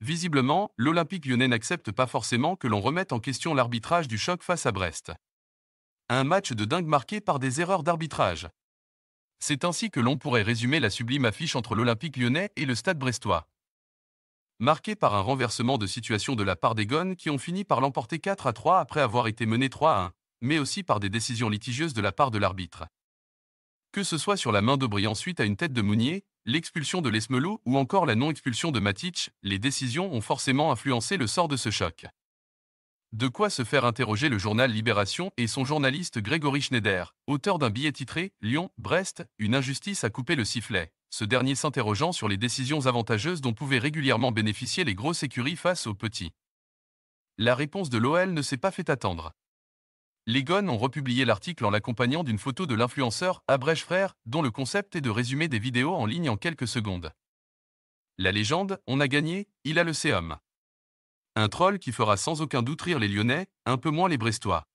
Visiblement, l'Olympique lyonnais n'accepte pas forcément que l'on remette en question l'arbitrage du choc face à Brest. Un match de dingue marqué par des erreurs d'arbitrage. C'est ainsi que l'on pourrait résumer la sublime affiche entre l'Olympique lyonnais et le stade brestois. Marqué par un renversement de situation de la part des Gones qui ont fini par l'emporter 4 à 3 après avoir été menés 3 à 1, mais aussi par des décisions litigieuses de la part de l'arbitre. Que ce soit sur la main d'Aubry ensuite à une tête de Mounier, l'expulsion de Lesmelo ou encore la non-expulsion de Matic, les décisions ont forcément influencé le sort de ce choc. De quoi se faire interroger le journal Libération et son journaliste Grégory Schneider, auteur d'un billet titré Lyon, Brest, une injustice a coupé le sifflet. Ce dernier s'interrogeant sur les décisions avantageuses dont pouvaient régulièrement bénéficier les grosses écuries face aux petits. La réponse de l'OL ne s'est pas fait attendre les Gones ont republié l'article en l'accompagnant d'une photo de l'influenceur Abrège Frère, dont le concept est de résumer des vidéos en ligne en quelques secondes. La légende, on a gagné, il a le séum. Un troll qui fera sans aucun doute rire les Lyonnais, un peu moins les Brestois.